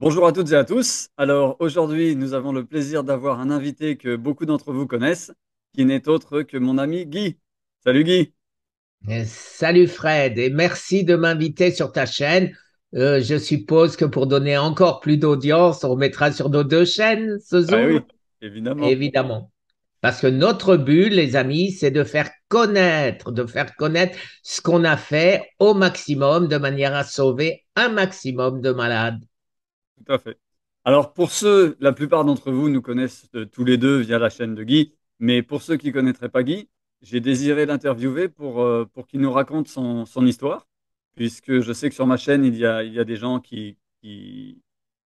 Bonjour à toutes et à tous. Alors aujourd'hui, nous avons le plaisir d'avoir un invité que beaucoup d'entre vous connaissent, qui n'est autre que mon ami Guy. Salut Guy. Euh, salut Fred et merci de m'inviter sur ta chaîne. Euh, je suppose que pour donner encore plus d'audience, on mettra sur nos deux chaînes ce Zoom. Ah oui, évidemment. Évidemment. Parce que notre but, les amis, c'est de faire connaître, de faire connaître ce qu'on a fait au maximum de manière à sauver un maximum de malades. Tout à fait. Alors pour ceux, la plupart d'entre vous nous connaissent euh, tous les deux via la chaîne de Guy, mais pour ceux qui ne connaîtraient pas Guy, j'ai désiré l'interviewer pour, euh, pour qu'il nous raconte son, son, histoire, puisque je sais que sur ma chaîne, il y a, il y a des gens qui, qui,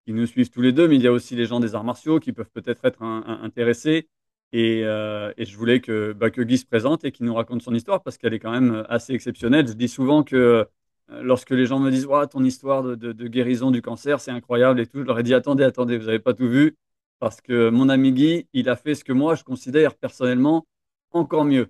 nous suivent tous les deux, mais il y a aussi les gens des arts martiaux qui peuvent peut-être être, intéressés. Et, euh, et, je voulais que, bah, que Guy se présente et qu'il nous raconte son histoire, parce qu'elle est quand même assez exceptionnelle. Je dis souvent que euh, lorsque les gens me disent ton histoire de, guérison du cancer, c'est incroyable et tout, je leur ai dit attendez, attendez, vous n'avez pas tout vu, parce que mon ami Guy, il a fait ce que moi, je considère personnellement encore mieux.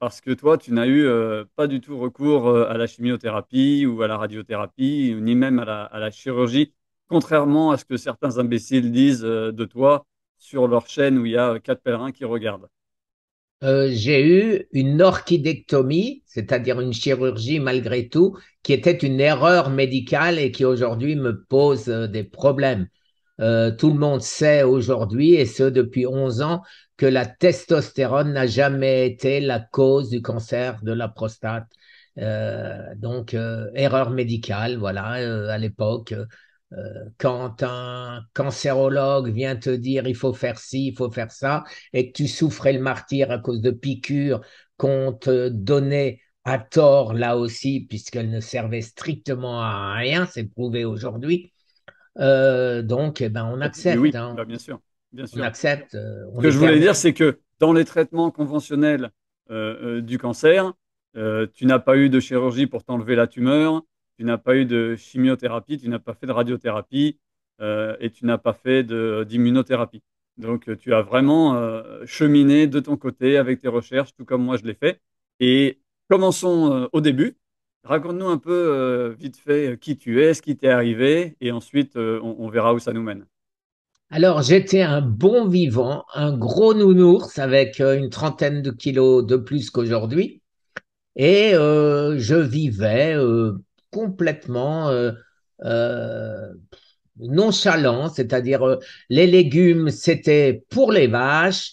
Parce que toi, tu n'as eu euh, pas du tout recours euh, à la chimiothérapie ou à la radiothérapie, ni même à la chirurgie, contrairement à ce que certains imbéciles disent de toi sur leur chaîne où il y a quatre pèlerins qui regardent. Euh, j'ai eu une orchidectomie, c'est-à-dire une chirurgie malgré tout, qui était une erreur médicale et qui aujourd'hui me pose euh, des problèmes. Euh, tout le monde sait aujourd'hui, et ce depuis 11 ans, que la testostérone n'a jamais été la cause du cancer de la prostate. donc, erreur médicale, voilà, à l'époque, euh, quand un cancérologue vient te dire il faut faire ci, il faut faire ça, et que tu souffrais le martyr à cause de piqûres qu'on te donnait à tort là aussi, puisqu'elles ne servaient strictement à rien, c'est prouvé aujourd'hui. Euh, donc, eh ben, on eh, accepte. Oui, hein. bah, bien, sûr, bien sûr. Euh, on accepte. Ce que je voulais dire, c'est que dans les traitements conventionnels du cancer, tu n'as pas eu de chirurgie pour t'enlever la tumeur, tu n'as pas eu de chimiothérapie, tu n'as pas fait de radiothérapie euh, et tu n'as pas fait d'immunothérapie. Donc, euh, tu as vraiment euh, cheminé de ton côté avec tes recherches, tout comme moi je l'ai fait. Et commençons au début. Raconte-nous un peu, vite fait, qui tu es, ce qui t'est arrivé, et ensuite, on, verra où ça nous mène. Alors, j'étais un bon vivant, un gros nounours avec une trentaine de kilos de plus qu'aujourd'hui. Et je vivais complètement euh, euh, nonchalant, c'est-à-dire euh, les légumes, c'était pour les vaches,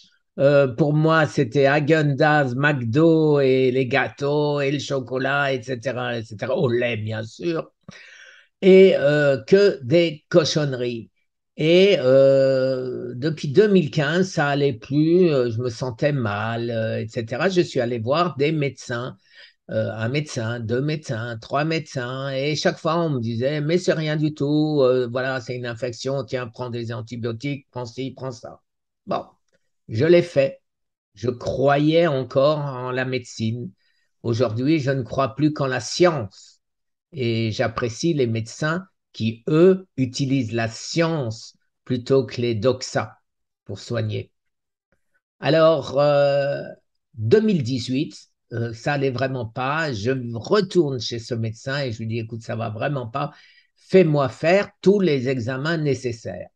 pour moi, c'était Agendas, McDo et les gâteaux et le chocolat, etc., etc. Au lait, bien sûr, et que des cochonneries. Et depuis 2015, ça allait plus, je me sentais mal, etc. Je suis allé voir des médecins euh, un médecin, deux médecins, trois médecins, et chaque fois on me disait mais c'est rien du tout, euh, voilà c'est une infection, tiens prends des antibiotiques, prends ci, prends ça. Bon, je l'ai fait. Je croyais encore en la médecine. Aujourd'hui, je ne crois plus qu'en la science. Et j'apprécie les médecins qui, eux, utilisent la science plutôt que les doxas pour soigner. Alors, 2018, euh, euh, ça n'est vraiment pas. Je retourne chez ce médecin et je lui dis, écoute, ça va vraiment pas. Fais-moi faire tous les examens nécessaires.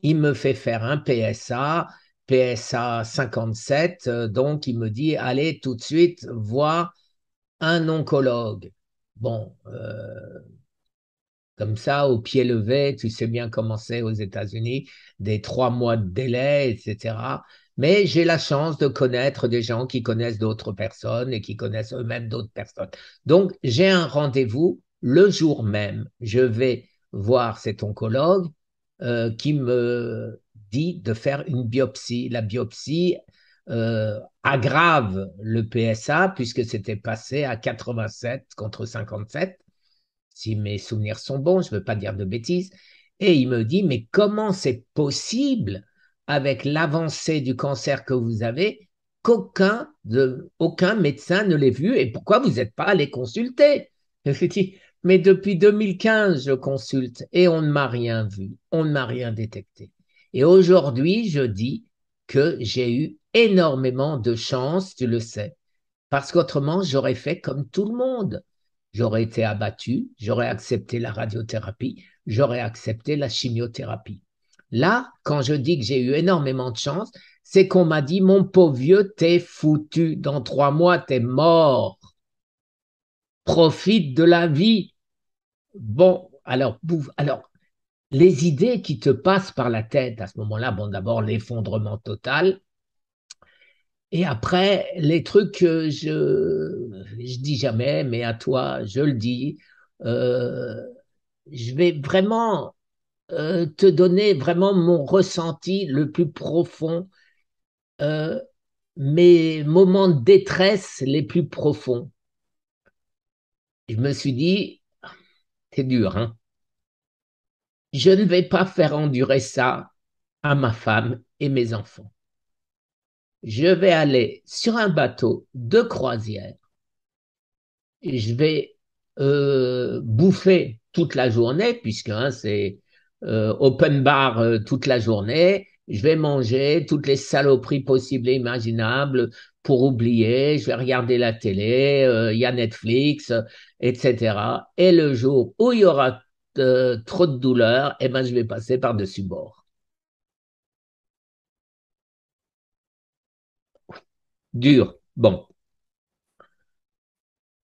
Il me fait faire un PSA, PSA 57, donc il me dit, allez tout de suite voir un oncologue. Bon, euh, comme ça, au pied levé, tu sais bien comment c'est aux États-Unis, des trois mois de délai, etc. Mais j'ai la chance de connaître des gens qui connaissent d'autres personnes et qui connaissent eux-mêmes d'autres personnes. Donc, j'ai un rendez-vous le jour même. Je vais voir cet oncologue euh, qui me dit de faire une biopsie. La biopsie euh, aggrave le PSA puisque c'était passé à 87 contre 57. Si mes souvenirs sont bons, je ne veux pas dire de bêtises. Et il me dit, mais comment c'est possible avec l'avancée du cancer que vous avez qu'aucun aucun médecin ne l'ait vu et pourquoi vous n'êtes pas allé consulter Je mais depuis 2015, je consulte et on ne m'a rien vu, on ne m'a rien détecté. Et aujourd'hui, je dis que j'ai eu énormément de chance, tu le sais, parce qu'autrement, j'aurais fait comme tout le monde. J'aurais été abattu, j'aurais accepté la radiothérapie, j'aurais accepté la chimiothérapie. Là, quand je dis que j'ai eu énormément de chance, c'est qu'on m'a dit, mon pauvre vieux, t'es foutu, dans trois mois, t'es mort. Profite de la vie. Bon, alors, bouf, alors, les idées qui te passent par la tête à ce moment-là, bon, d'abord l'effondrement total, et après, les trucs que je je dis jamais, mais à toi, je le dis, euh, je vais vraiment euh, te donner vraiment mon ressenti le plus profond, euh, mes moments de détresse les plus profonds. Je me suis dit, c'est dur, hein. Je ne vais pas faire endurer ça à ma femme et mes enfants. Je vais aller sur un bateau de croisière. Je vais euh, bouffer toute la journée, puisque hein, c'est euh, open bar euh, toute la journée. Je vais manger toutes les saloperies possibles et imaginables pour oublier. Je vais regarder la télé, il euh, y a Netflix, etc. Et le jour où il y aura trop de douleur, eh ben, je vais passer par-dessus bord. Dur. Bon.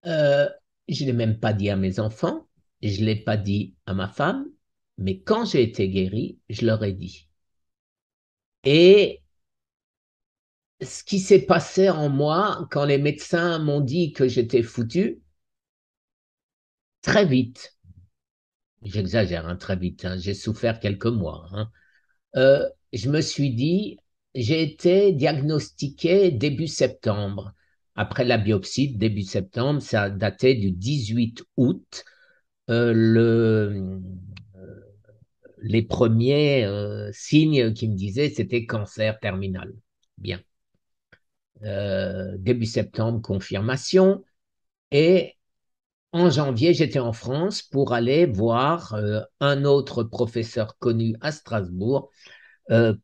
je ne l'ai même pas dit à mes enfants, je ne l'ai pas dit à ma femme, mais quand j'ai été guéri, je leur ai dit. Et ce qui s'est passé en moi quand les médecins m'ont dit que j'étais foutu, très vite, j'exagère hein, très vite, hein, j'ai souffert quelques mois, hein, euh, je me suis dit, j'ai été diagnostiqué début septembre. Après la biopsie, début septembre, ça datait du 18 août. Euh, le, les premiers euh, signes qui me disaient c'était cancer terminal. Bien. Euh, début septembre, confirmation. Et en janvier, j'étais en France pour aller voir euh, un autre professeur connu à Strasbourg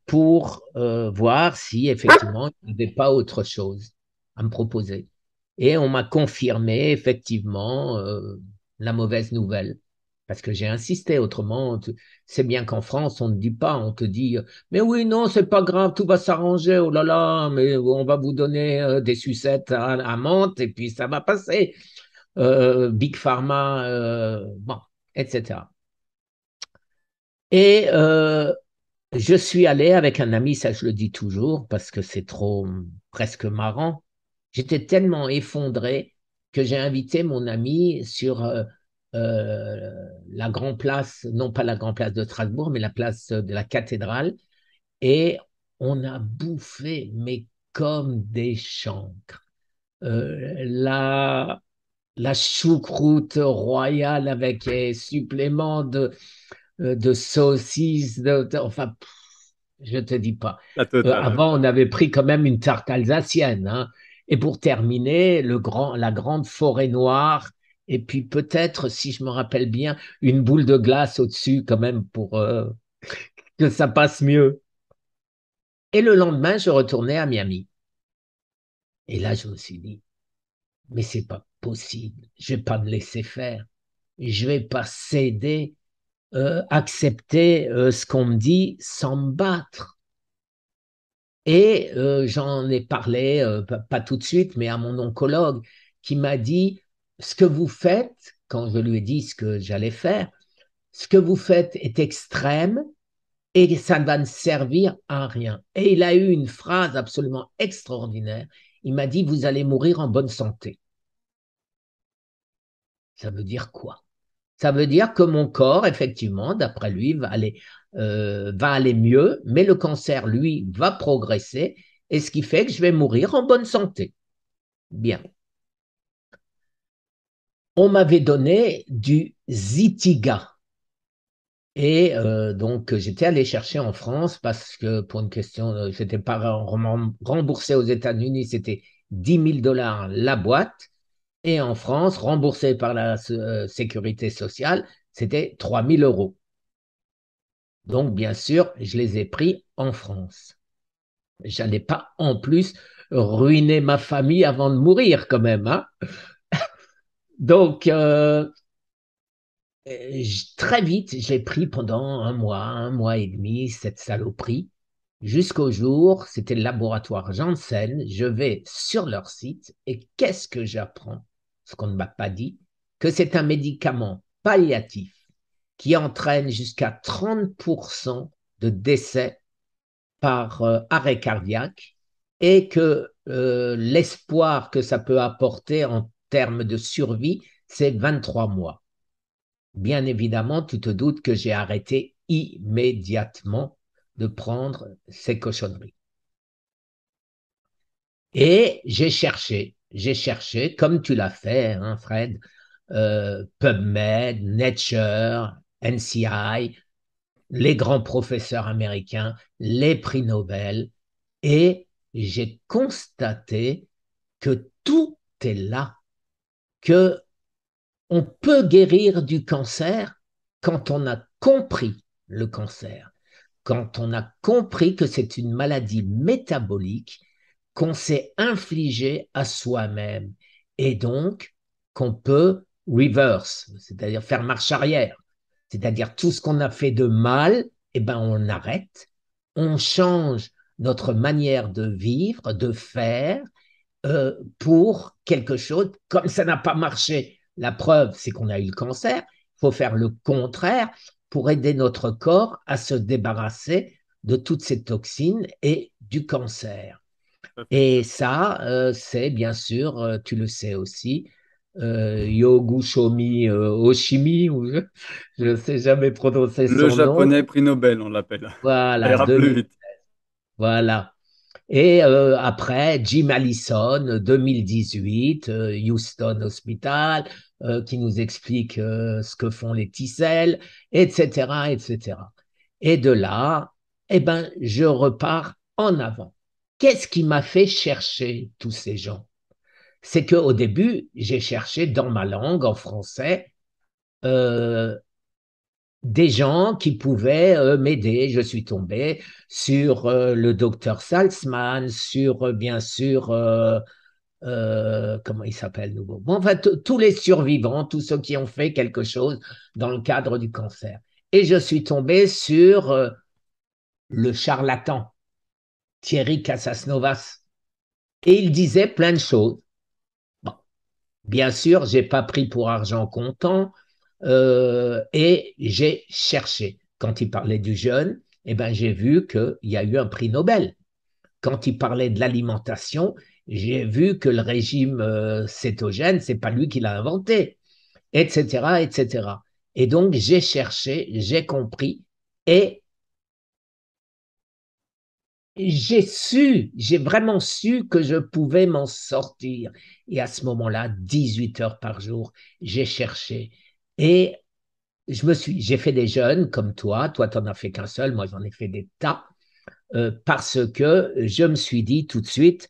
pour voir si effectivement il n'y avait pas autre chose à me proposer. Et on m'a confirmé effectivement la mauvaise nouvelle. Parce que j'ai insisté, autrement, c'est bien qu'en France, on ne dit pas, on te dit, mais oui, non, c'est pas grave, tout va s'arranger, oh là là, mais on va vous donner euh, des sucettes à, Mantes menthe et puis ça va passer. Euh, Big Pharma, euh, bon, etc. Et je suis allé avec un ami, ça je le dis toujours, parce que c'est trop hum, presque marrant. J'étais tellement effondré que j'ai invité mon ami sur euh, la grande place, non pas la grande place de Strasbourg, mais la place de la cathédrale. Et on a bouffé, mais comme des chancres. Euh, la, choucroute royale avec les suppléments de, euh, de saucisses, de, enfin, je te dis pas. avant, on avait pris quand même une tarte alsacienne. Hein. Et pour terminer, le grand, la grande forêt noire et puis peut-être, si je me rappelle bien, une boule de glace au-dessus quand même pour euh, que ça passe mieux. Et le lendemain, je retournais à Miami. Et là, je me suis dit, mais c'est pas possible, je vais pas me laisser faire, je vais pas céder, euh, accepter euh, ce qu'on me dit sans me battre. Et j'en ai parlé, pas tout de suite, mais à mon oncologue qui m'a dit, ce que vous faites, quand je lui ai dit ce que j'allais faire, ce que vous faites est extrême et ça ne va ne servir à rien. Et il a eu une phrase absolument extraordinaire. Il m'a dit, vous allez mourir en bonne santé. Ça veut dire quoi Ça veut dire que mon corps, effectivement, d'après lui, va aller, euh, va aller mieux, mais le cancer, lui, va progresser, et ce qui fait que je vais mourir en bonne santé. Bien on m'avait donné du Zitiga. Et euh, donc, j'étais allé chercher en France parce que pour une question, euh, je n'étais pas remboursé aux États-Unis, c'était 10 000 dollars la boîte. Et en France, remboursé par la euh, sécurité sociale, c'était 3 000 euros. Donc, bien sûr, je les ai pris en France. Je n'allais pas en plus ruiner ma famille avant de mourir quand même. Hein donc, euh, euh, très vite, j'ai pris pendant un mois, un mois et demi, cette saloperie. Jusqu'au jour, c'était le laboratoire Janssen, je vais sur leur site et qu'est-ce que j'apprends Ce qu'on ne m'a pas dit, que c'est un médicament palliatif qui entraîne jusqu'à 30% de décès par euh, arrêt cardiaque et que l'espoir que ça peut apporter en terme de survie, c'est 23 mois. Bien évidemment, tu te doutes que j'ai arrêté immédiatement de prendre ces cochonneries. Et j'ai cherché, j'ai cherché, comme tu l'as fait, hein, Fred, euh, PubMed, Nature, NCI, les grands professeurs américains, les prix Nobel, et j'ai constaté que tout est là que on peut guérir du cancer quand on a compris le cancer, quand on a compris que c'est une maladie métabolique qu'on s'est infligée à soi-même et donc qu'on peut reverse, c'est-à-dire faire marche arrière, c'est-à-dire tout ce qu'on a fait de mal, eh ben on arrête, on change notre manière de vivre, de faire, euh, pour quelque chose. Comme ça n'a pas marché, la preuve, c'est qu'on a eu le cancer. Il faut faire le contraire pour aider notre corps à se débarrasser de toutes ces toxines et du cancer. Et ça, euh, c'est bien sûr, euh, tu le sais aussi, euh, Yogu Oshimi, ou je ne sais jamais prononcer son nom. Le japonais prix Nobel, on l'appelle. Voilà. Voilà. Et euh, après, Jim Allison, 2018, euh, Houston Hospital, euh, qui nous explique euh, ce que font les ticelles, etc., etc. Et de là, eh ben, je repars en avant. Qu'est-ce qui m'a fait chercher tous ces gens C'est que au début, j'ai cherché dans ma langue, en français, des gens qui pouvaient euh, m'aider. Je suis tombé sur euh, le docteur Salzman, sur euh, bien sûr, comment il s'appelle nouveau bon, enfin, tous les survivants, tous ceux qui ont fait quelque chose dans le cadre du cancer. Et je suis tombé sur le charlatan, Thierry Casasnovas. Et il disait plein de choses. Bien sûr, j'ai pas pris pour argent comptant, euh, et j'ai cherché. Quand il parlait du jeûne, eh ben, j'ai vu qu'il y a eu un prix Nobel. Quand il parlait de l'alimentation, j'ai vu que le régime euh, cétogène, c'est pas lui qui l'a inventé, etc., etc. Et donc, j'ai cherché, j'ai compris et j'ai su, j'ai vraiment su que je pouvais m'en sortir. Et à ce moment-là, 18 heures par jour, j'ai cherché, et je me suis, j'ai fait des jeunes comme toi, toi tu n'en as fait qu'un seul, moi j'en ai fait des tas, euh, parce que je me suis dit tout de suite,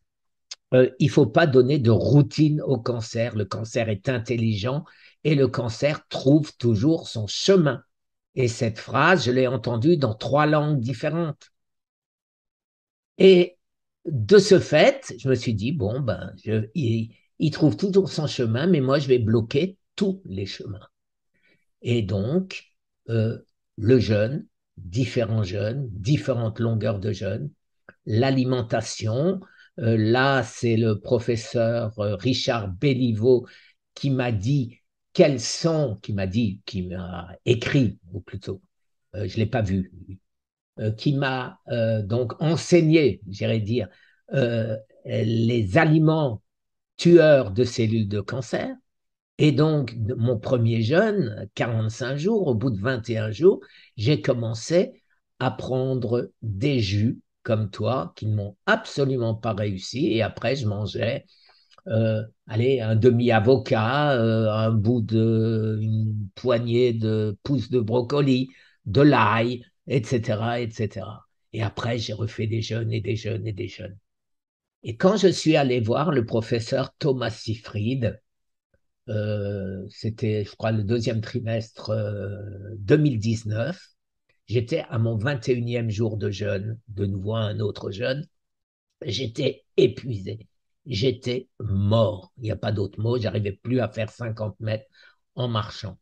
il euh, il faut pas donner de routine au cancer. Le cancer est intelligent et le cancer trouve toujours son chemin. Et cette phrase, je l'ai entendue dans trois langues différentes. Et de ce fait, je me suis dit, bon, ben, il trouve toujours son chemin, mais moi, je vais bloquer tous les chemins. Et donc, euh, le jeûne, différents jeûnes, différentes longueurs de jeûne, l'alimentation. Euh, là, c'est le professeur euh, Richard Béliveau qui m'a dit quels sont, qui m'a dit, qui m'a écrit, ou plutôt, je ne l'ai pas vu, qui m'a donc enseigné, j'irais dire, les aliments tueurs de cellules de cancer, et donc, mon premier jeûne, 45 jours, au bout de 21 jours, j'ai commencé à prendre des jus comme toi qui ne m'ont absolument pas réussi. Et après, je mangeais, euh, allez, un demi-avocat, euh, un bout de, une poignée de pousses de brocoli, de l'ail, etc., etc. Et après, j'ai refait des jeûnes et des jeûnes et des jeûnes. Et quand je suis allé voir le professeur Thomas Siefried, euh, c'était, je crois, le deuxième trimestre 2019. Euh, J'étais à mon 21e jour de jeûne, de nouveau un autre jeûne. J'étais épuisé. J'étais mort. Il n'y a pas d'autre mot. J'arrivais plus à faire 50 mètres en marchant.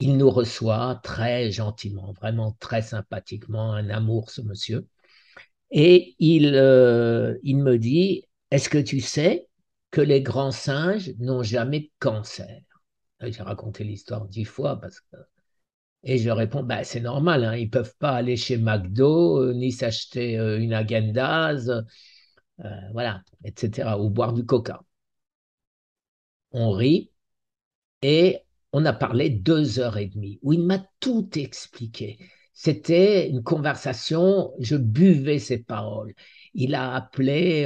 Il nous reçoit très gentiment, vraiment très sympathiquement, un amour ce monsieur. Et il euh, me dit, est-ce que tu sais que les grands singes n'ont jamais de cancer. J'ai raconté l'histoire dix fois parce que. Et je réponds, bah, c'est normal, hein, ils ne peuvent pas aller chez McDo, euh, ni s'acheter euh, une agendase, euh, voilà, etc., ou boire du coca. On rit et on a parlé deux heures et demie où il m'a tout expliqué. C'était une conversation, je buvais ses paroles. Il a appelé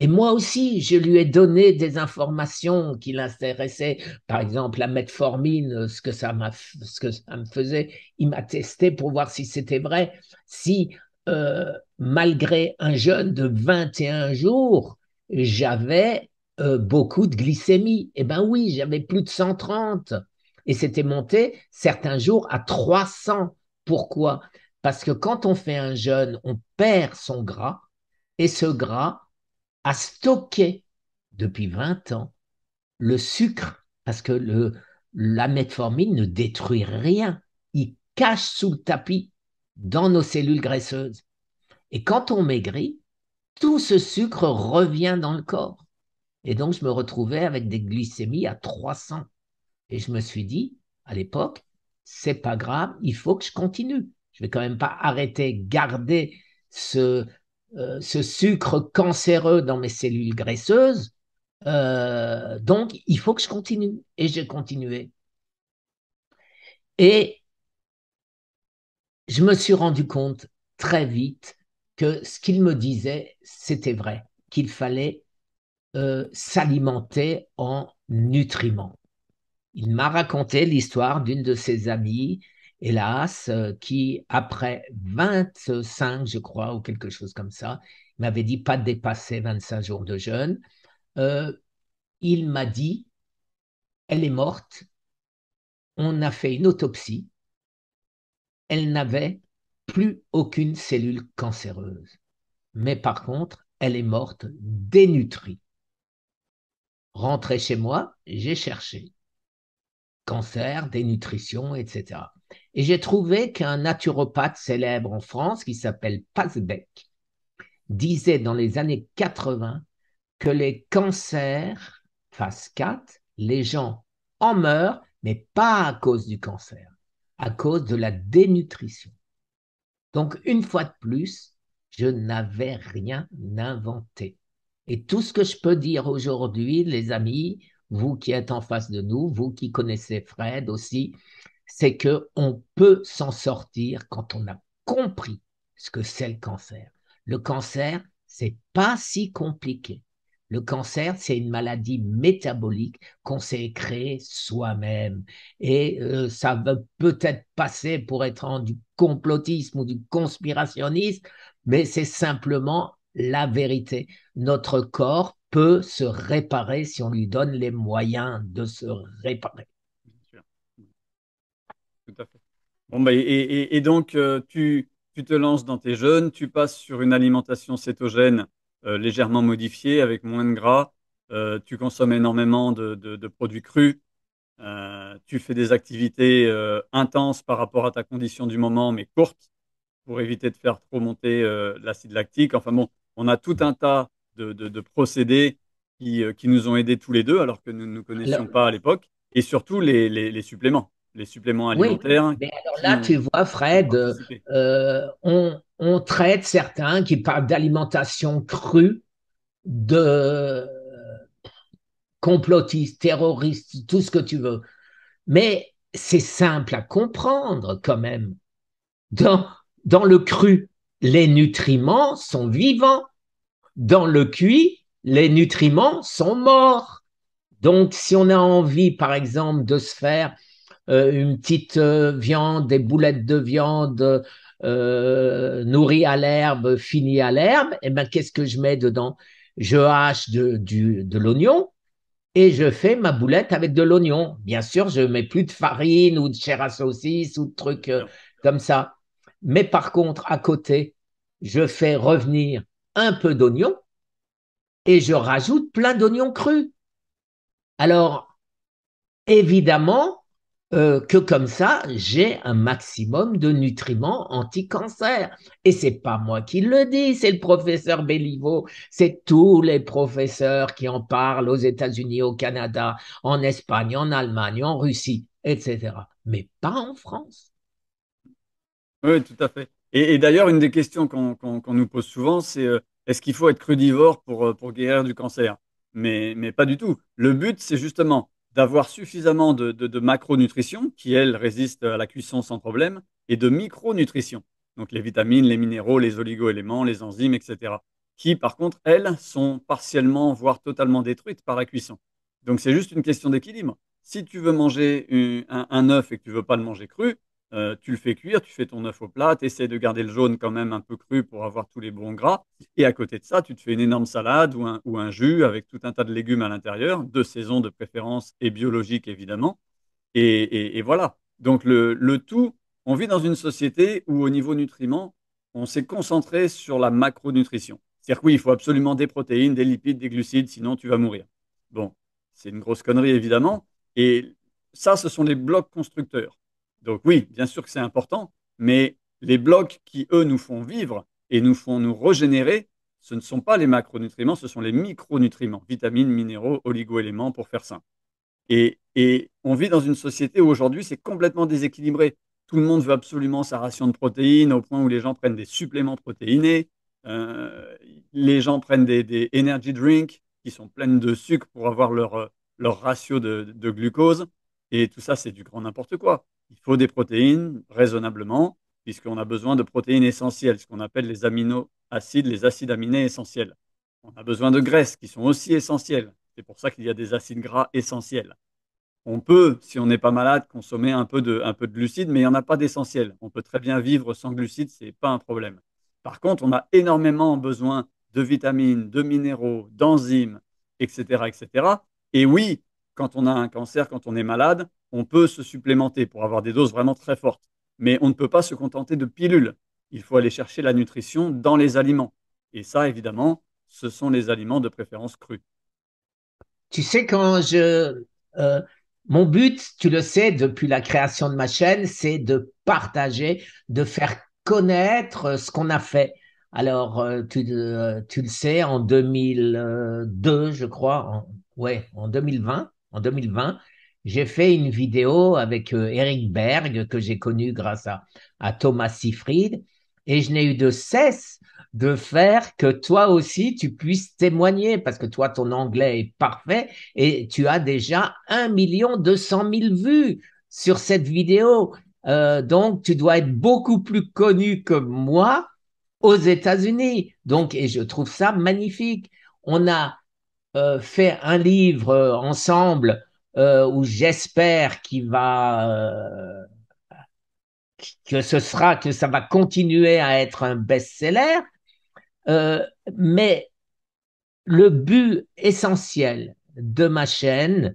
et moi aussi, je lui ai donné des informations qui l'intéressaient. Par exemple, la metformine, euh, ce que ça, m'a, ce que ça me faisait. Il m'a testé pour voir si c'était vrai. Si, euh, malgré un jeûne de 21 jours, j'avais euh, beaucoup de glycémie. Eh bien oui, j'avais plus de 130. Et c'était monté certains jours à 300. Pourquoi Parce que quand on fait un jeûne, on perd son gras. Et ce gras, stocker depuis 20 ans le sucre, parce que le, la metformine ne détruit rien, il cache sous le tapis dans nos cellules graisseuses. Et quand on maigrit, tout ce sucre revient dans le corps. Et donc, je me retrouvais avec des glycémies à 300. Et je me suis dit, à l'époque, c'est pas grave, il faut que je continue. Je vais quand même pas arrêter, garder ce, euh, ce sucre cancéreux dans mes cellules graisseuses. Euh, donc, il faut que je continue. Et j'ai continué. Et je me suis rendu compte très vite que ce qu'il me disait, c'était vrai, qu'il fallait euh, s'alimenter en nutriments. Il m'a raconté l'histoire d'une de ses amies hélas, euh, qui, après 25, je crois, ou quelque chose comme ça, m'avait dit pas dépasser 25 jours de jeûne. Euh, il m'a dit, elle est morte, on a fait une autopsie, elle n'avait plus aucune cellule cancéreuse. Mais par contre, elle est morte dénutrie. Rentré chez moi, j'ai cherché. Cancer, dénutrition, etc. Et j'ai trouvé qu'un naturopathe célèbre en France qui s'appelle Pazbeck disait dans les années 80 que les cancers, phase 4, les gens en meurent, mais pas à cause du cancer, à cause de la dénutrition. Donc, une fois de plus, je n'avais rien inventé. Et tout ce que je peux dire aujourd'hui, les amis, vous qui êtes en face de nous, vous qui connaissez Fred aussi, c'est que on peut s'en sortir quand on a compris ce que c'est le cancer. Le cancer, c'est pas si compliqué. Le cancer, c'est une maladie métabolique qu'on s'est créée soi-même. Et euh, ça veut peut-être passer pour être en du complotisme ou du conspirationnisme, mais c'est simplement la vérité. Notre corps peut se réparer si on lui donne les moyens de se réparer tout à fait. Bah, et, donc, euh, tu, te lances dans tes jeunes tu passes sur une alimentation cétogène euh, légèrement modifiée, avec moins de gras, euh, tu consommes énormément de, produits crus, tu fais des activités intenses par rapport à ta condition du moment, mais courtes, pour éviter de faire trop monter l'acide lactique. Enfin bon, on a tout un tas de, procédés qui, nous ont aidés tous les deux, alors que nous ne nous connaissions pas à l'époque, et surtout les suppléments les suppléments alimentaires. Oui, mais alors là, tu vois, Fred, euh, on, traite certains qui parlent d'alimentation crue, de complotistes, terroristes, tout ce que tu veux. Mais c'est simple à comprendre quand même. Dans, dans le cru, les nutriments sont vivants. Dans le cuit, les nutriments sont morts. Donc, si on a envie, par exemple, de se faire euh, une petite euh, viande, des boulettes de viande euh, nourries à l'herbe, finies à l'herbe, et eh ben qu'est-ce que je mets dedans Je hache de, l'oignon, et je fais ma boulette avec de l'oignon. Bien sûr, je mets plus de farine ou de chair à saucisse ou de trucs comme ça. Mais par contre, à côté, je fais revenir un peu d'oignon et je rajoute plein d'oignons crus. Alors, évidemment, euh, que comme ça, j'ai un maximum de nutriments anti-cancer. Et c'est pas moi qui le dis, c'est le professeur Béliveau, c'est tous les professeurs qui en parlent aux États-Unis, au Canada, en Espagne, en Allemagne, en Russie, etc. Mais pas en France. Oui, tout à fait. Et, d'ailleurs, une des questions qu'on nous pose souvent, c'est euh, est-ce qu'il faut être crudivore pour, euh, pour guérir du cancer mais pas du tout. Le but, c'est justement d'avoir suffisamment de, macronutrition qui, elle, résiste à la cuisson sans problème, et de micronutrition, donc les vitamines, les minéraux, les oligoéléments, les enzymes, etc., qui, par contre, elles, sont partiellement, voire totalement détruites par la cuisson. Donc c'est juste une question d'équilibre. Si tu veux manger un, un œuf et que tu veux pas le manger cru, euh, tu le fais cuire, tu fais ton œuf au plat, tu essaies de garder le jaune quand même un peu cru pour avoir tous les bons gras. Et à côté de ça, tu te fais une énorme salade ou un, jus avec tout un tas de légumes à l'intérieur, de saison de préférence et biologique évidemment. Et, voilà. Donc le, tout, on vit dans une société où au niveau nutriments, on s'est concentré sur la macronutrition. C'est-à-dire qu'il faut absolument des protéines, des lipides, des glucides, sinon tu vas mourir. Bon, c'est une grosse connerie évidemment. Et ça, ce sont les blocs constructeurs. Donc oui, bien sûr que c'est important, mais les blocs qui, eux, nous font vivre et nous font nous régénérer, ce ne sont pas les macronutriments, ce sont les micronutriments, vitamines, minéraux, oligoéléments, pour faire ça. Et, et on vit dans une société où aujourd'hui, c'est complètement déséquilibré. Tout le monde veut absolument sa ration de protéines, au point où les gens prennent des suppléments protéinés, euh, les gens prennent des, energy drinks qui sont pleines de sucre pour avoir leur, euh, ratio de glucose. Et tout ça, c'est du grand n'importe quoi il faut des protéines raisonnablement, puisqu'on a besoin de protéines essentielles, ce qu'on appelle les aminoacides, les acides aminés essentiels. On a besoin de graisses qui sont aussi essentielles. C'est pour ça qu'il y a des acides gras essentiels. On peut, si on n'est pas malade, consommer un peu de, glucides, mais il n'y en a pas d'essentiel. On peut très bien vivre sans glucides, ce n'est pas un problème. Par contre, on a énormément besoin de vitamines, de minéraux, d'enzymes, etc., etc. Et oui, quand on a un cancer, quand on est malade, on peut se supplémenter pour avoir des doses vraiment très fortes. Mais on ne peut pas se contenter de pilules. Il faut aller chercher la nutrition dans les aliments. Et ça, évidemment, ce sont les aliments de préférence crus. Tu sais, quand je... Euh, mon but, tu le sais, depuis la création de ma chaîne, c'est de partager, de faire connaître euh, ce qu'on a fait. Alors, euh, tu, tu, le sais, en 2002, je crois, en, ouais, en 2020, en 2020, j'ai fait une vidéo avec euh, Eric Berg, que j'ai connu grâce à, Thomas Siefried, et je n'ai eu de cesse de faire que toi aussi tu puisses témoigner parce que toi ton anglais est parfait et tu as déjà 1 million 200 000 vues sur cette vidéo. Euh, donc tu dois être beaucoup plus connu que moi aux États-Unis. Donc et je trouve ça magnifique. On a euh, fait un livre euh, ensemble euh, où j'espère qu'il va que ce sera que ça va continuer à être un best-seller. mais le but essentiel de ma chaîne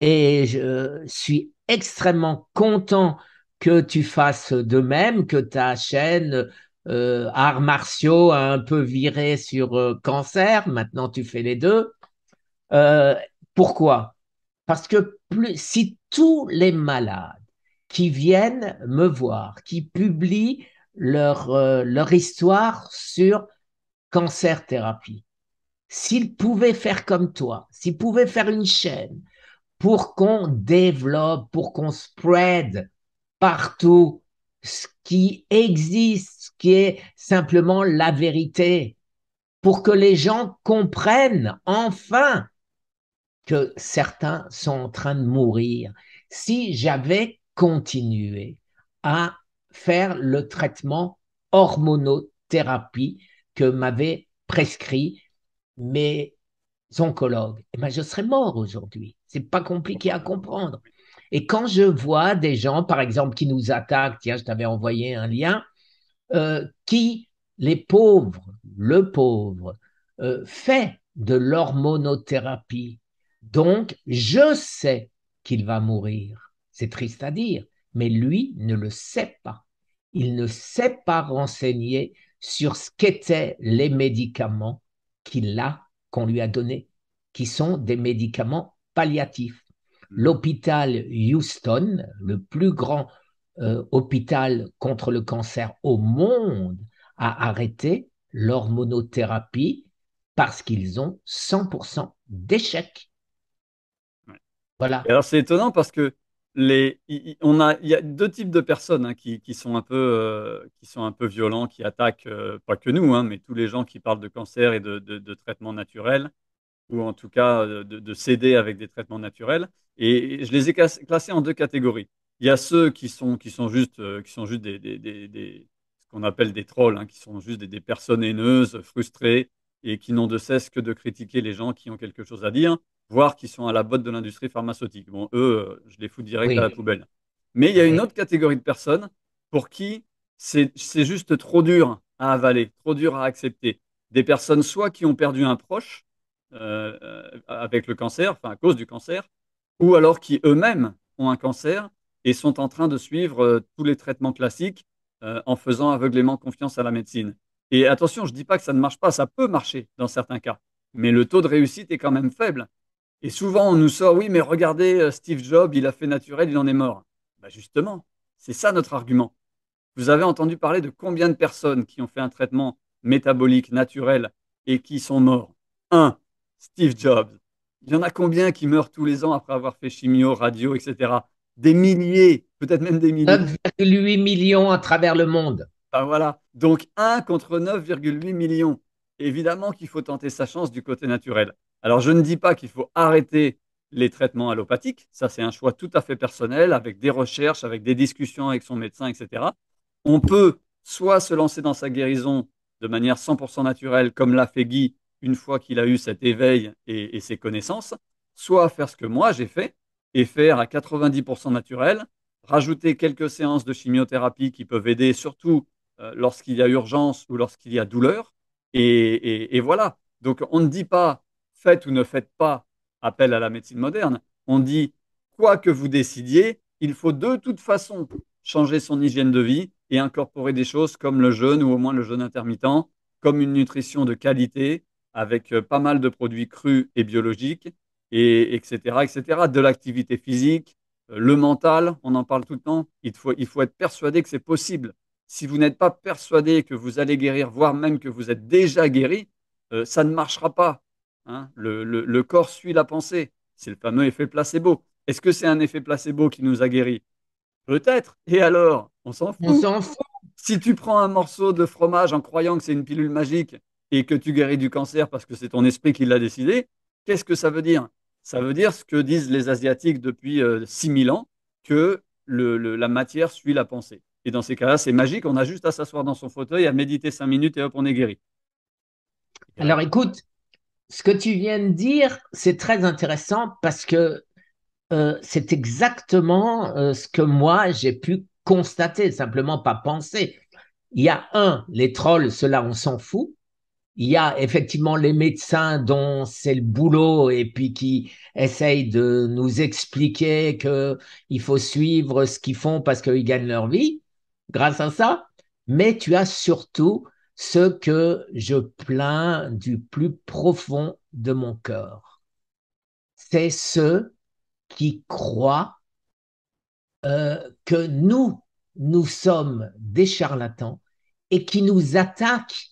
et je suis extrêmement content que tu fasses de même, que ta chaîne arts martiaux a un peu viré sur cancer, maintenant tu fais les deux. Euh, pourquoi Parce que si tous les malades qui viennent me voir, qui publient leur, euh, leur histoire sur cancer thérapie, s'ils pouvaient faire comme toi, s'ils pouvaient faire une chaîne pour qu'on développe, pour qu'on spread partout ce qui existe, ce qui est simplement la vérité, pour que les gens comprennent enfin que certains sont en train de mourir. Si j'avais continué à faire le traitement hormonothérapie que m'avaient prescrit mes oncologues, eh ben, je serais mort aujourd'hui. C'est pas compliqué à comprendre. Et quand je vois des gens, par exemple, qui nous attaquent, tiens, je t'avais envoyé un lien, euh, qui, les pauvres, le pauvre, euh, fait de l'hormonothérapie donc, je sais qu'il va mourir. C'est triste à dire, mais lui ne le sait pas. Il ne sait pas renseigner sur ce qu'étaient les médicaments qu'il a, qu'on lui a donnés, qui sont des médicaments palliatifs. L'hôpital Houston, le plus grand euh, hôpital contre le cancer au monde, a arrêté l'hormonothérapie parce qu'ils ont 100% d'échec alors c'est étonnant parce que les, y, on a, il y a deux types de personnes hein, qui, qui, sont un peu, euh, qui sont un peu violents, qui attaquent euh, pas que nous, hein, mais tous les gens qui parlent de cancer et de, de, de traitement ou en tout cas euh, de, de avec des traitements naturels. Et je les ai classés en deux catégories. Il y a ceux qui sont, qui sont juste, qui sont juste des, des, des, ce qu'on appelle des trolls, hein, qui sont juste des, personnes haineuses, frustrées et qui n'ont de cesse que de critiquer les gens qui ont quelque chose à dire voire qui sont à la botte de l'industrie pharmaceutique. Bon, eux, euh, je les fous direct à la poubelle. Mais il y a une autre catégorie de personnes pour qui c'est juste trop dur à avaler, trop dur à accepter. Des personnes soit qui ont perdu un proche euh, euh, avec le cancer, enfin à cause du cancer, ou alors qui eux-mêmes ont un cancer et sont en train de suivre tous les traitements classiques en faisant aveuglément confiance à la médecine. Et attention, je ne dis pas que ça ne marche pas, ça peut marcher dans certains cas, mais le taux de réussite est quand même faible. Et souvent, on nous sort, oui, mais regardez, euh, Steve Jobs, il a fait naturel, il en est mort. Bah, justement, c'est ça notre argument. Vous avez entendu parler de combien de personnes qui ont fait un traitement métabolique naturel et qui sont morts Un, Steve Jobs. Il y en a combien qui meurent tous les ans après avoir fait chimio, radio, etc. Des milliers, peut-être même des milliers. 9,8 millions à travers le monde. Bah, voilà, donc un contre 9,8 millions. Évidemment qu'il faut tenter sa chance du côté naturel. Alors, je ne dis pas qu'il faut arrêter les traitements allopathiques. Ça, c'est un choix tout à fait personnel, avec des recherches, avec des discussions avec son médecin, etc. On peut soit se lancer dans sa guérison de manière 100% naturelle, comme l'a fait Guy une fois qu'il a eu cet éveil et, ses connaissances, soit faire ce que moi j'ai fait et faire à 90% naturel, rajouter quelques séances de chimiothérapie qui peuvent aider, surtout euh, lorsqu'il y a urgence ou lorsqu'il y a douleur. et voilà. Donc on ne dit pas faites ou ne faites pas appel à la médecine moderne. On dit, quoi que vous décidiez, il faut de toute façon changer son hygiène de vie et incorporer des choses comme le jeûne ou au moins le jeûne intermittent, comme une nutrition de qualité avec euh, pas mal de produits crus et biologiques, et etc., etc., de l'activité physique, euh, le mental, on en parle tout le temps. Il faut, il faut être persuadé que c'est possible. Si vous n'êtes pas persuadé que vous allez guérir, voire même que vous êtes déjà guéri, euh, ça ne marchera pas. Hein, le, corps suit la pensée. C'est le fameux effet placebo. Est-ce que c'est un effet placebo qui nous a guéris Peut-être. Et alors On s'en fout. Si tu prends un morceau de fromage en croyant que c'est une pilule magique et que tu guéris du cancer parce que c'est ton esprit qui l'a décidé, qu'est-ce que ça veut dire Ça veut dire ce que disent les Asiatiques depuis 6000 euh, ans, que la matière suit la pensée. Et dans ces cas-là, c'est magique, on a juste à s'asseoir dans son fauteuil, à méditer 5 minutes et hop, on est guéri. Alors écoute, ce que tu viens de dire, c'est très intéressant parce que euh, c'est exactement euh, ce que moi j'ai pu constater, simplement pas penser. Il y a un, les trolls, cela on s'en fout. Il y a effectivement les médecins dont c'est le boulot et puis qui essayent de nous expliquer qu'il faut suivre ce qu'ils font parce qu'ils gagnent leur vie grâce à ça. Mais tu as surtout ce que je plains du plus profond de mon cœur. C'est ceux qui croient euh, que nous, nous sommes des charlatans et qui nous attaquent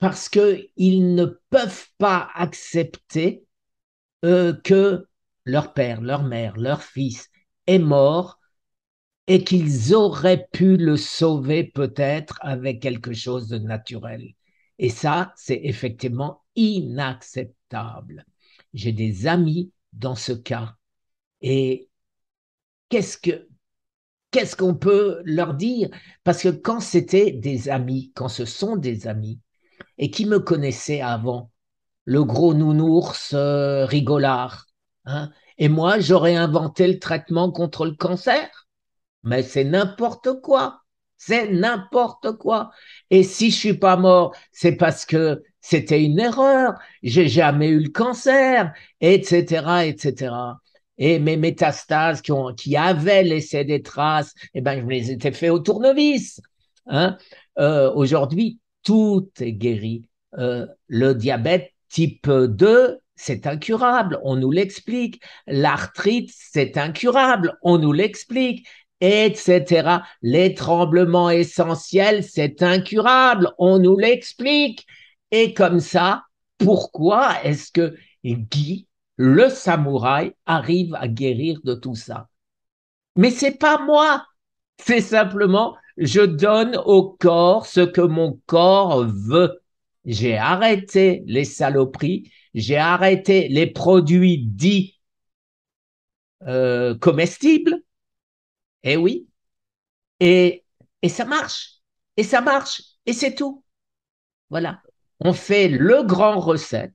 parce qu'ils ne peuvent pas accepter euh, que leur père, leur mère, leur fils est mort et qu'ils auraient pu le sauver peut-être avec quelque chose de naturel. Et ça, c'est effectivement inacceptable. J'ai des amis dans ce cas. Et qu'est-ce que qu'est-ce qu'on peut leur dire Parce que quand c'était des amis, quand ce sont des amis, et qui me connaissaient avant, le gros nounours euh, rigolard, hein, et moi j'aurais inventé le traitement contre le cancer. Mais c'est n'importe quoi. C'est n'importe quoi. Et si je suis pas mort, c'est parce que c'était une erreur. J'ai jamais eu le cancer, etc., etc. Et mes métastases qui, avaient laissé des traces, eh ben, je les ai fait au tournevis. Hein. Euh, aujourd'hui, tout est guéri. Euh, le diabète type 2, c'est incurable, on nous l'explique. L'arthrite, c'est incurable, on nous l'explique etc. Les tremblements essentiels, c'est incurable, on nous l'explique. Et comme ça, pourquoi est-ce que Guy, le samouraï, arrive à guérir de tout ça Mais c'est pas moi, c'est simplement je donne au corps ce que mon corps veut. J'ai arrêté les saloperies, j'ai arrêté les produits dits euh, comestibles, eh oui. Et, et ça marche. Et ça marche. Et c'est tout. Voilà. On fait le grand recette.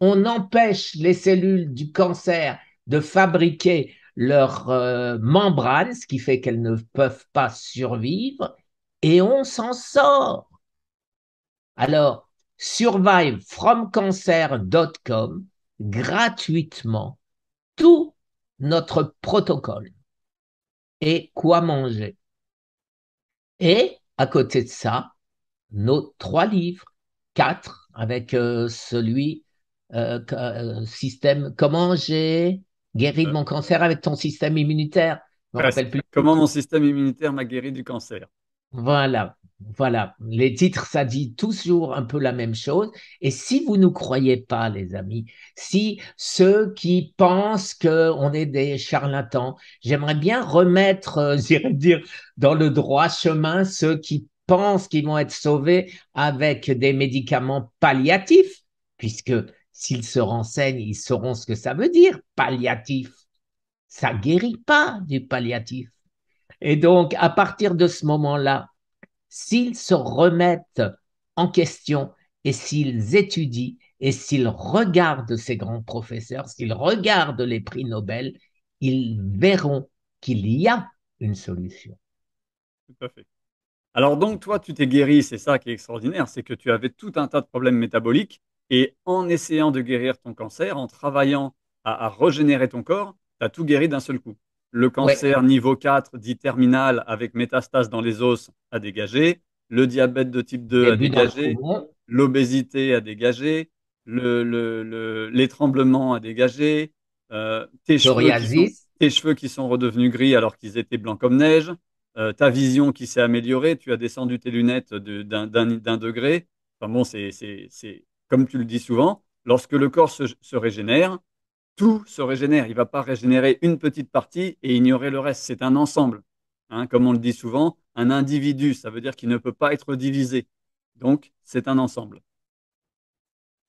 On empêche les cellules du cancer de fabriquer leur membranes, euh, membrane, ce qui fait qu'elles ne peuvent pas survivre, et on s'en sort. Alors, survivefromcancer.com gratuitement tout notre protocole et quoi manger. Et à côté de ça, nos trois livres, quatre avec euh, celui euh, euh, système comment j'ai guéri de mon cancer avec ton système immunitaire. Comment mon système immunitaire m'a guéri du cancer. Voilà. Voilà, les titres, ça dit toujours un peu la même chose. Et si vous ne croyez pas, les amis, si ceux qui pensent qu'on est des charlatans, j'aimerais bien remettre, euh, j'irais dire, dans le droit chemin ceux qui pensent qu'ils vont être sauvés avec des médicaments palliatifs, puisque s'ils se renseignent, ils sauront ce que ça veut dire, palliatif. Ça guérit pas du palliatif. Et donc, à partir de ce moment-là, s'ils se remettent en question et s'ils étudient et s'ils regardent ces grands professeurs, s'ils regardent les prix Nobel, ils verront qu'il y a une solution. Tout à fait. Alors donc toi, tu t'es guéri, c'est ça qui est extraordinaire, c'est que tu avais tout un tas de problèmes métaboliques et en essayant de guérir ton cancer, en travaillant à, régénérer ton corps, tu as tout guéri d'un seul coup le cancer niveau 4 dit terminal avec métastase dans les os a dégagé, le diabète de type 2 a dégagé, l'obésité a dégagé, le, le, les tremblements à dégager, tes, cheveux qui sont redevenus gris alors qu'ils étaient blancs comme neige, euh, ta vision qui s'est améliorée, tu as descendu tes lunettes d'un degré. Enfin bon, c'est comme tu le dis souvent, lorsque le corps se régénère, tout se régénère. Il ne va pas régénérer une petite partie et ignorer le reste. C'est un ensemble. Hein, comme on le dit souvent, un individu, ça veut dire qu'il ne peut pas être divisé. Donc, c'est un ensemble.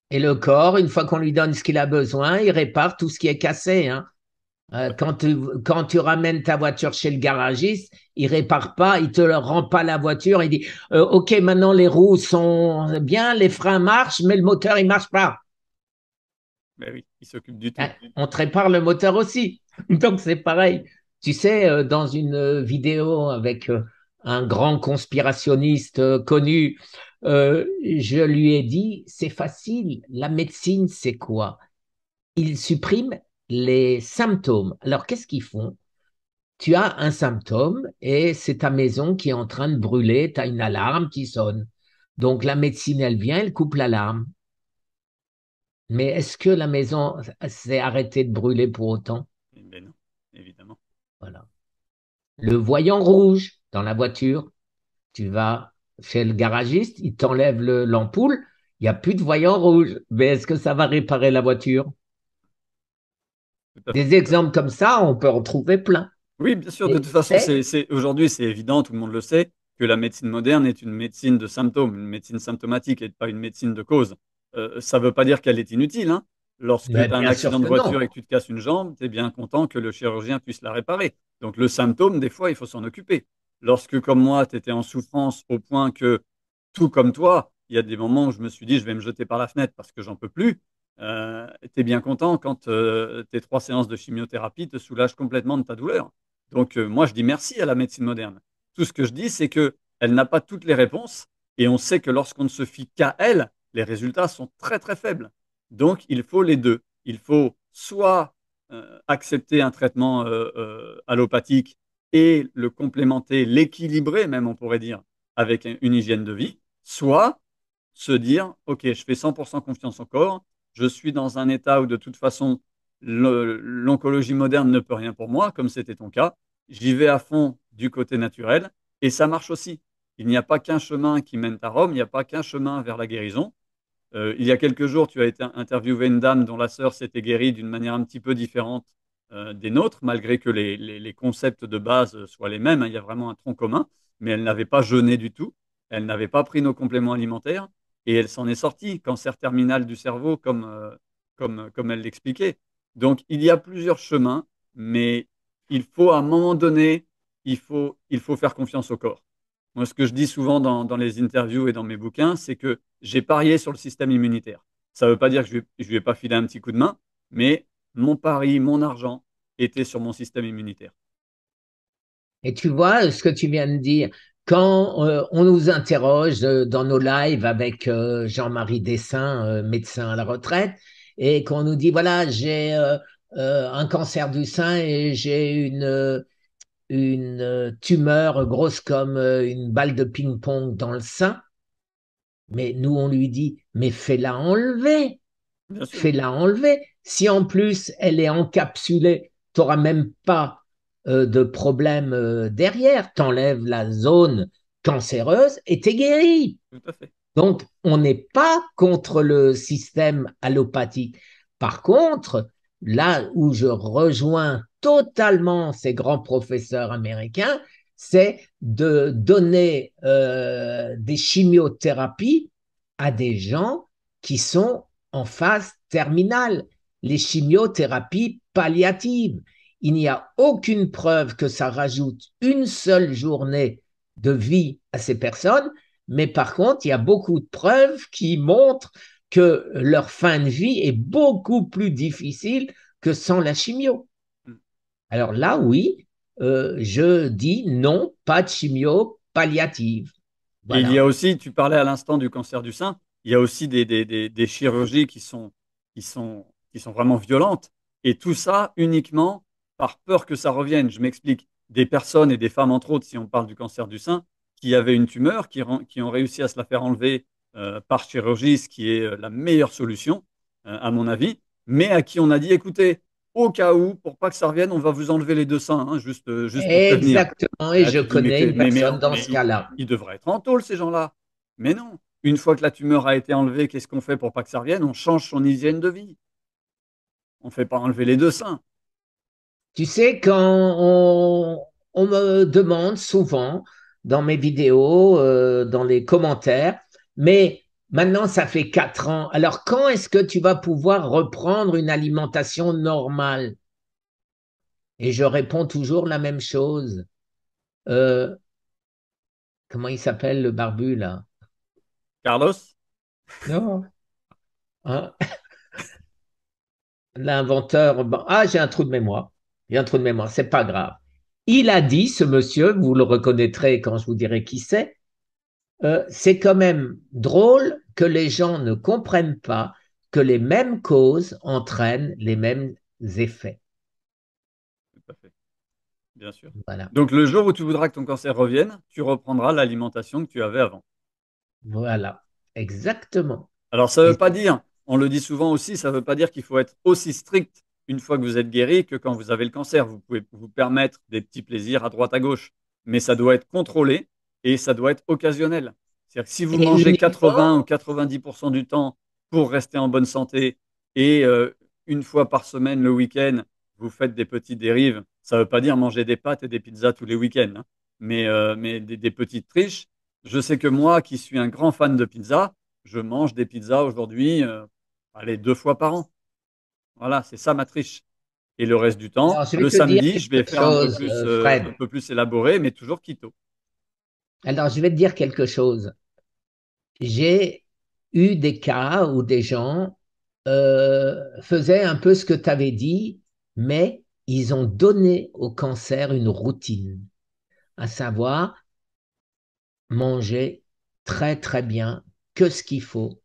Et le corps, une fois qu'on lui donne ce qu'il a besoin, il répare tout ce qui est cassé. Hein. Euh, quand, tu, ramènes ta voiture chez le garagiste, il répare pas, il te rend pas la voiture, il dit euh, OK, maintenant les roues sont bien, les freins marchent, mais le moteur il marche pas. Bah il s'occupe du ah, On prépare le moteur aussi. Donc c'est pareil. Tu sais, euh, dans une euh, vidéo avec euh, un grand conspirationniste connu, je lui ai dit, c'est facile, la médecine, c'est quoi Ils suppriment les symptômes. Alors qu'est-ce qu'ils font Tu as un symptôme et c'est ta maison qui est en train de brûler, tu as une alarme qui sonne. Donc la médecine, elle vient, elle coupe l'alarme. Mais est-ce que la maison s'est arrêtée de brûler pour autant Mais eh ben non, évidemment. Voilà. Le voyant rouge dans la voiture, tu vas chez le garagiste, il t'enlève l'ampoule, il n'y a plus de voyant rouge. Mais est-ce que ça va réparer la voiture Des exemples comme ça, on peut en trouver plein. Oui, bien sûr, de toute façon, aujourd'hui, c'est évident, tout le monde le sait, que la médecine moderne est une médecine de symptômes, une médecine symptomatique et pas une médecine de cause. Euh, ça ne veut pas dire qu'elle est inutile. Hein. Lorsque tu as un accident de voiture et que tu te casses une jambe, tu es bien content que le chirurgien puisse la réparer. Donc le symptôme, des fois, il faut s'en occuper. Lorsque, comme moi, tu étais en souffrance au point que, tout comme toi, il y a des moments où je me suis dit, je vais me jeter par la fenêtre parce que j'en peux plus. Euh, tu es bien content quand euh, tes trois séances de chimiothérapie te soulagent complètement de ta douleur. Donc moi, je dis merci à la médecine moderne. Tout ce que je dis, c'est qu'elle n'a pas toutes les réponses et on sait que lorsqu'on ne se fie qu'à elle, les résultats sont très très faibles. Donc il faut les deux. Il faut soit euh, accepter un traitement euh, euh, allopathique et le complémenter, l'équilibrer même on pourrait dire, avec une hygiène de vie, soit se dire, OK, je fais 100% confiance au corps, je suis dans un état où de toute façon l'oncologie moderne ne peut rien pour moi, comme c'était ton cas, j'y vais à fond du côté naturel, et ça marche aussi. Il n'y a pas qu'un chemin qui mène à Rome, il n'y a pas qu'un chemin vers la guérison. Euh, il y a quelques jours, tu as été interviewé une dame dont la sœur s'était guérie d'une manière un petit peu différente euh, des nôtres, malgré que les, concepts de base soient les mêmes. Hein. il y a vraiment un tronc commun, mais elle n'avait pas jeûné du tout, elle n'avait pas pris nos compléments alimentaires, et elle s'en est sortie, cancer terminal du cerveau, comme, euh, comme, elle l'expliquait. Donc, il y a plusieurs chemins, mais il faut à un moment donné, il faut faire confiance au corps. Moi, ce que je dis souvent dans, les interviews et dans mes bouquins, c'est que j'ai parié sur le système immunitaire. Ça ne veut pas dire que je ne lui ai pas filer un petit coup de main, mais mon pari, mon argent était sur mon système immunitaire. Et tu vois euh, ce que tu viens de dire, quand euh, on nous interroge euh, dans nos lives avec Jean-Marie Dessin, médecin à la retraite, et qu'on nous dit, voilà, j'ai un cancer du sein et j'ai une une euh, tumeur grosse comme euh, une balle de ping-pong dans le sein. Mais nous, on lui dit, mais fais-la enlever. Fais-la enlever. Si en plus elle est encapsulée, tu n'auras même pas euh, de problème derrière. T'enlèves la zone cancéreuse et es guéri. Donc, on n'est pas contre le système allopathique. Par contre, là où je rejoins totalement ces grands professeurs américains, c'est de donner euh, des chimiothérapies à des gens qui sont en phase terminale, les chimiothérapies palliatives. Il n'y a aucune preuve que ça rajoute une seule journée de vie à ces personnes, mais par contre, il y a beaucoup de preuves qui montrent que leur fin de vie est beaucoup plus difficile que sans la chimio. Mm. Alors là, oui, euh, je dis non, pas de chimio palliative. il y a aussi, tu parlais à l'instant du cancer du sein, il y a aussi des, des, des, chirurgies qui sont, qui, sont, qui sont vraiment violentes. Et tout ça uniquement par peur que ça revienne. Je m'explique. Des personnes et des femmes, entre autres, si on parle du cancer du sein, qui avaient une tumeur, qui, qui ont réussi à se la faire enlever euh, par chirurgie, ce qui est euh, la meilleure solution, euh, à mon avis, mais à qui on a dit, écoutez, au cas où, pour pas que ça revienne, on va vous enlever les deux seins, hein, juste, juste Exactement, et je connais une personne dans ce cas-là. Ils, devrait devraient être en taule, ces gens-là. Mais non, une fois que la tumeur a été enlevée, qu'est-ce qu'on fait pour pas que ça revienne On change son hygiène de vie. On ne fait pas enlever les deux seins. Tu sais, quand on, me demande souvent dans mes vidéos, dans les commentaires, mais maintenant ça fait quatre ans. Alors quand est-ce que tu vas pouvoir reprendre une alimentation normale Et je réponds toujours la même chose. Euh, comment il s'appelle le barbu là Carlos Non. Hein L'inventeur. Ah, j'ai un trou de mémoire. J'ai un trou de mémoire, c'est pas grave. Il a dit, ce monsieur, vous le reconnaîtrez quand je vous dirai qui c'est, euh, c'est quand même drôle que les gens ne comprennent pas que les mêmes causes entraînent les mêmes effets. Tout Bien sûr. Donc le jour où tu voudras que ton cancer revienne, tu reprendras l'alimentation que tu avais avant. Voilà, exactement. Alors ça ne veut pas dire, on le dit souvent aussi, ça ne veut pas dire qu'il faut être aussi strict une fois que vous êtes guéri que quand vous avez le cancer. Vous pouvez vous permettre des petits plaisirs à droite à gauche, mais ça doit être contrôlé et ça doit être occasionnel. C'est-à-dire que si vous mangez 80 ou 90% du temps pour rester en bonne santé et euh, une fois par semaine le week-end, vous faites des petites dérives, ça ne veut pas dire manger des pâtes et des pizzas tous les week-ends, hein. mais, euh, mais des, petites triches. Je sais que moi, qui suis un grand fan de pizza, je mange des pizzas aujourd'hui, euh, allez, deux fois par an. Voilà, c'est ça ma triche. Et le reste du temps, le samedi, je vais faire un, peu plus, un peu plus élaboré, mais toujours quito alors, je vais te dire quelque chose. J'ai eu des cas où des gens euh, faisaient un peu ce que tu avais dit, mais ils ont donné au cancer une routine, à savoir manger très très bien, que ce qu'il faut.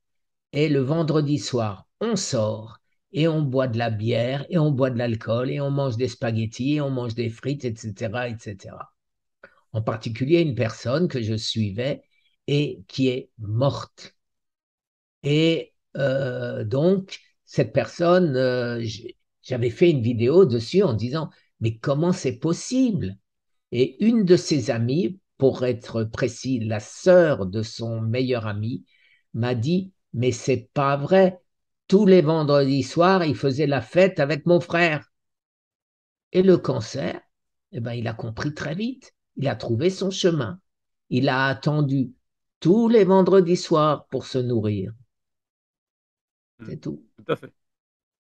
Et le vendredi soir, on sort et on boit de la bière et on boit de l'alcool et on mange des spaghettis et on mange des frites, etc., etc en particulier une personne que je suivais et qui est morte. Et euh, donc, cette personne, euh, j'avais fait une vidéo dessus en disant, mais comment c'est possible Et une de ses amies, pour être précis, la sœur de son meilleur ami, m'a dit, mais c'est pas vrai. Tous les vendredis soirs, il faisait la fête avec mon frère. Et le cancer, eh ben, il a compris très vite. Il a trouvé son chemin. Il a attendu tous les vendredis soirs pour se nourrir. Mmh. C'est tout. Tout à fait.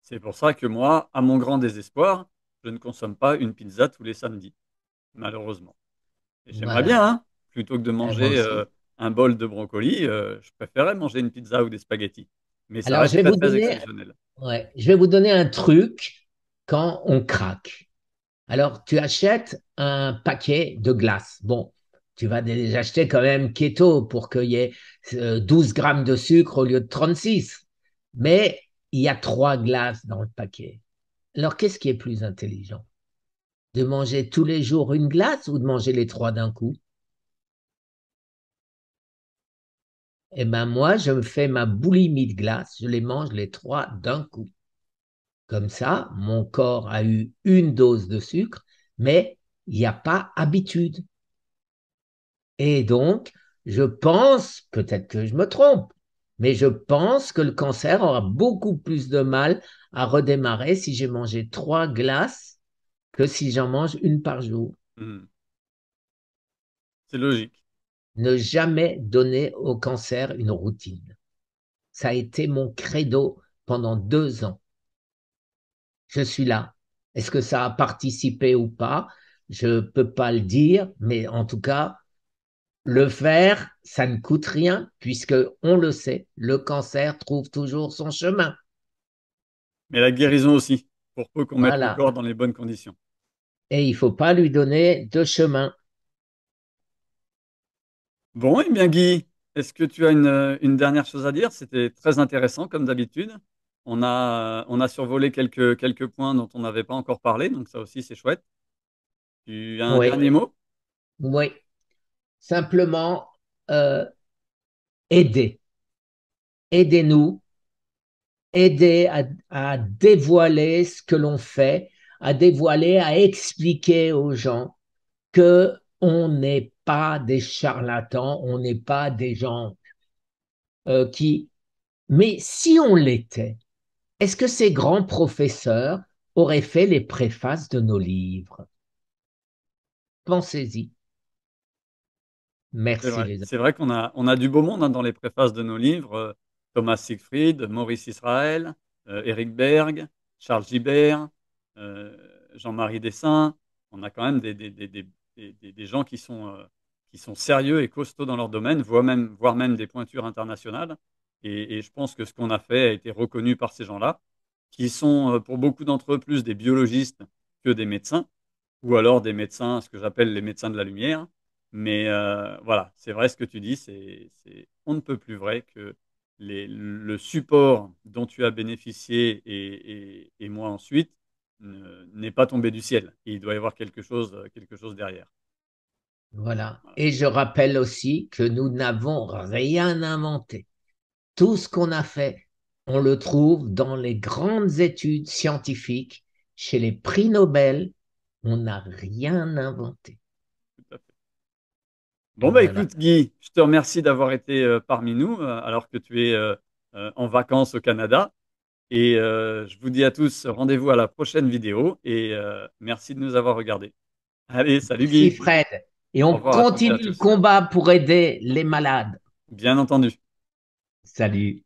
C'est pour ça que moi, à mon grand désespoir, je ne consomme pas une pizza tous les samedis, malheureusement. j'aimerais bien, hein. plutôt que de eh, manger euh, un bol de brocoli, euh, je préférais manger une pizza ou des spaghettis. Mais ça reste je vais, je vais vous donner un truc quand on craque. Alors, tu achètes un paquet de glace. Bon, tu vas acheter quand même keto pour qu'il y ait 12 euh, grammes de sucre au lieu de 36. Mais il y a trois glaces dans le paquet. Alors, qu'est-ce qui est plus intelligent De manger tous les jours une glace ou de manger les trois d'un coup Eh bien, moi, je me fais ma boulimie de glace, je les mange les trois d'un coup comme ça, mon corps a eu une dose de sucre, mais il n'y a pas habitude. Et donc, je pense, peut-être que je me trompe, mais je pense que le cancer aura beaucoup plus de mal à redémarrer si j'ai mangé trois glaces que si j'en mange une par jour. Hmm. C'est logique. Ne jamais donner au cancer une routine. Ça a été mon credo pendant deux ans je suis là. Est-ce que ça a participé ou pas Je ne peux pas le dire, mais en tout cas, le faire, ça ne coûte rien, puisque on le sait, le cancer trouve toujours son chemin. Mais la guérison aussi, pour peu qu'on mette le corps dans les bonnes conditions. Et il ne faut pas lui donner de chemin. Bon, et eh bien Guy, est-ce que tu as une dernière chose à dire C'était très intéressant, comme d'habitude. On a, on a survolé quelques, quelques points dont on n'avait pas encore parlé, donc ça aussi c'est chouette. Tu as un dernier mot Oui. Simplement, euh, aider. Aidez-nous. Aidez à, dévoiler ce que l'on fait, à dévoiler, à expliquer aux gens que on n'est pas des charlatans, on n'est pas des gens euh, qui... Mais si on l'était, est-ce que ces grands professeurs auraient fait les préfaces de nos livres Pensez-y. Merci C'est vrai qu'on a, on a du beau monde hein, dans les préfaces de nos livres. Euh, Thomas Siegfried, Maurice Israël, Eric euh, Berg, Charles Gibert, euh, Jean-Marie Dessin. On a quand même des, des, gens qui sont, qui sont sérieux et costauds dans leur domaine, voire même, voire même des pointures internationales. Et, je pense que ce qu'on a fait a été reconnu par ces gens-là, qui sont euh, pour beaucoup d'entre eux plus des biologistes que des médecins, ou alors des médecins, ce que j'appelle les médecins de la lumière. Mais euh, voilà, c'est vrai ce que tu dis, c'est on ne peut plus vrai que le support dont tu as bénéficié et, et, et moi ensuite n'est pas tombé du ciel. Il doit y avoir quelque chose, euh, quelque chose derrière. Voilà. Et je rappelle aussi que nous n'avons rien inventé. Tout ce qu'on a fait, on le trouve dans les grandes études scientifiques, chez les prix Nobel, on n'a rien inventé. Bon, bah, écoute, Guy, je te remercie d'avoir été euh, parmi nous euh, alors que tu es euh, en vacances au Canada. Et je vous dis à tous, rendez-vous à la prochaine vidéo et merci de nous avoir regardés. Allez, salut Guy. Merci Fred. Et on continue le combat pour aider les malades. Bien entendu. said you